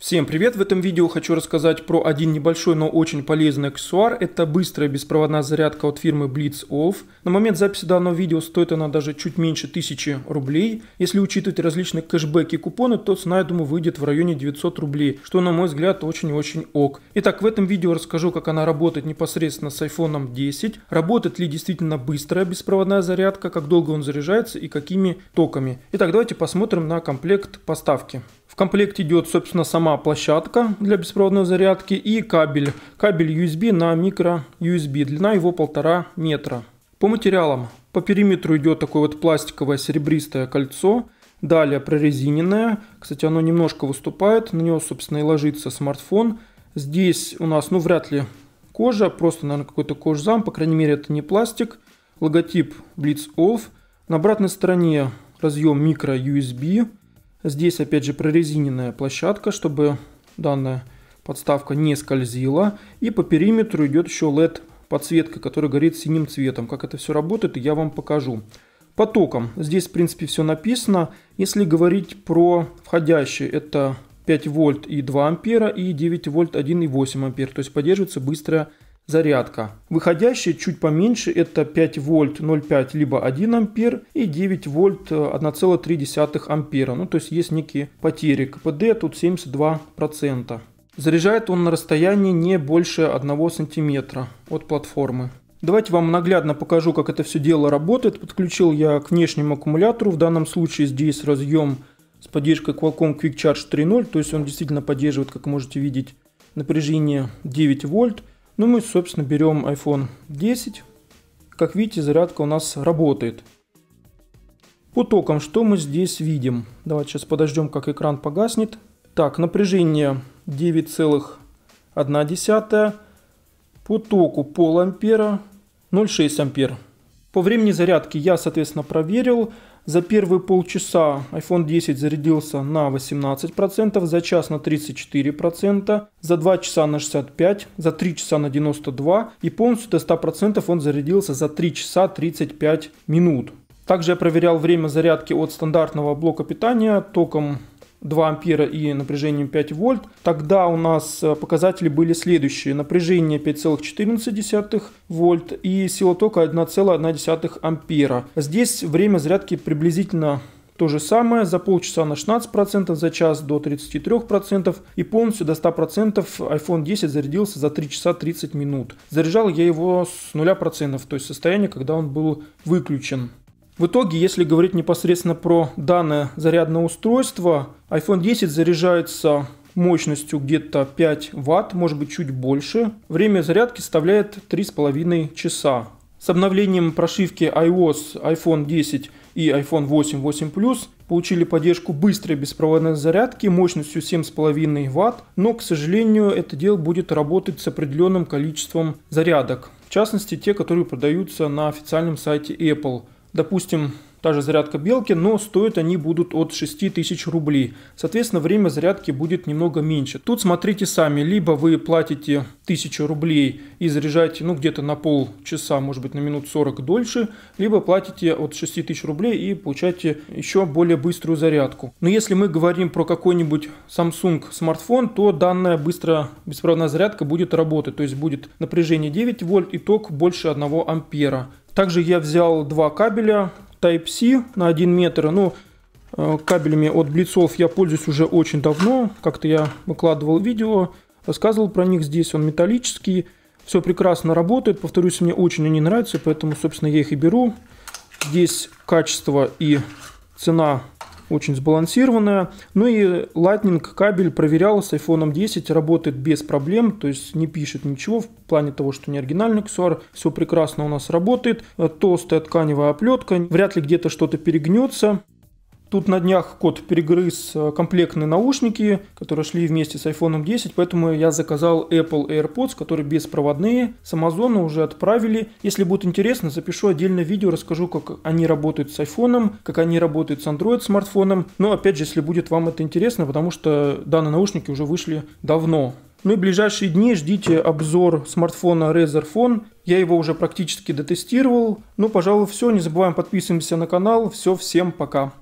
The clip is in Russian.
Всем привет! В этом видео хочу рассказать про один небольшой, но очень полезный аксессуар. Это быстрая беспроводная зарядка от фирмы Blitz Off. На момент записи данного видео стоит она даже чуть меньше 1000 рублей. Если учитывать различные кэшбэки и купоны, то цена, я думаю, выйдет в районе 900 рублей, что, на мой взгляд, очень-очень ок. Итак, в этом видео расскажу, как она работает непосредственно с iPhone 10, работает ли действительно быстрая беспроводная зарядка, как долго он заряжается и какими токами. Итак, давайте посмотрим на комплект поставки комплект идет, собственно, сама площадка для беспроводной зарядки и кабель. Кабель USB на микро USB. Длина его полтора метра. По материалам. По периметру идет такое вот пластиковое серебристое кольцо. Далее прорезиненное. Кстати, оно немножко выступает. На него, собственно, и ложится смартфон. Здесь у нас, ну, вряд ли кожа. Просто, наверное, какой-то кожзам. По крайней мере, это не пластик. Логотип Blitz Off. На обратной стороне разъем микро USB. Здесь опять же прорезиненная площадка, чтобы данная подставка не скользила. И по периметру идет еще LED подсветка, которая горит синим цветом. Как это все работает, я вам покажу. Потоком Здесь, в принципе, все написано. Если говорить про входящие, это 5 вольт и 2 ампера и 9 вольт и 1,8 ампер. То есть поддерживается быстрая зарядка. Выходящие чуть поменьше это 5 вольт 0,5 либо 1 ампер и 9 вольт 1,3 э, ампера. Ну то есть есть некие потери. КПД тут 72%. Заряжает он на расстоянии не больше 1 сантиметра от платформы. Давайте вам наглядно покажу, как это все дело работает. Подключил я к внешнему аккумулятору. В данном случае здесь разъем с поддержкой Qualcomm Quick Charge 3.0. То есть он действительно поддерживает, как можете видеть, напряжение 9 вольт. Ну, мы, собственно, берем iPhone 10. Как видите, зарядка у нас работает. По токам, что мы здесь видим? Давайте сейчас подождем, как экран погаснет. Так, напряжение 9,1. По току пол ампера 0,6 ампер. По времени зарядки я, соответственно, проверил. За первые полчаса iPhone 10 зарядился на 18%, за час на 34%, за 2 часа на 65%, за 3 часа на 92% и полностью до 100% он зарядился за 3 часа 35 минут. Также я проверял время зарядки от стандартного блока питания током 2 ампера и напряжением 5 вольт, тогда у нас э, показатели были следующие. Напряжение 5,14 вольт и сила тока 1,1 ампера. Здесь время зарядки приблизительно то же самое, за полчаса на 16%, за час до 33% и полностью до 100% iPhone 10 зарядился за 3 часа 30 минут. Заряжал я его с 0%, то есть состояние, когда он был выключен. В итоге, если говорить непосредственно про данное зарядное устройство, iPhone 10 заряжается мощностью где-то 5 Вт, может быть чуть больше. Время зарядки составляет 3,5 часа. С обновлением прошивки iOS iPhone 10 и iPhone 8 8 Plus получили поддержку быстрой беспроводной зарядки мощностью 7,5 Вт, но, к сожалению, это дело будет работать с определенным количеством зарядок, в частности те, которые продаются на официальном сайте Apple – допустим, та же зарядка белки, но стоят они будут от 6000 рублей. Соответственно, время зарядки будет немного меньше. Тут смотрите сами, либо вы платите 1000 рублей и заряжаете ну, где-то на полчаса, может быть на минут 40 дольше, либо платите от 6000 рублей и получаете еще более быструю зарядку. Но если мы говорим про какой-нибудь Samsung смартфон, то данная быстрая беспроводная зарядка будет работать, то есть будет напряжение 9 вольт и ток больше 1 ампера. Также я взял два кабеля Type-C на 1 метр. Ну, э, кабелями от Блицов я пользуюсь уже очень давно. Как-то я выкладывал видео, рассказывал про них. Здесь он металлический. Все прекрасно работает. Повторюсь, мне очень они нравятся, поэтому, собственно, я их и беру. Здесь качество и цена очень сбалансированная. Ну и Lightning кабель проверял с iPhone 10, работает без проблем, то есть не пишет ничего в плане того, что не оригинальный аксессуар, все прекрасно у нас работает, толстая тканевая оплетка, вряд ли где-то что-то перегнется, Тут на днях кот перегрыз э, комплектные наушники, которые шли вместе с iPhone 10, поэтому я заказал Apple AirPods, которые беспроводные. С Amazon уже отправили. Если будет интересно, запишу отдельное видео, расскажу, как они работают с iPhone, как они работают с Android смартфоном. Но опять же, если будет вам это интересно, потому что данные наушники уже вышли давно. Ну и в ближайшие дни ждите обзор смартфона Razer Phone. Я его уже практически дотестировал. Ну, пожалуй, все. Не забываем подписываться на канал. Все, всем пока.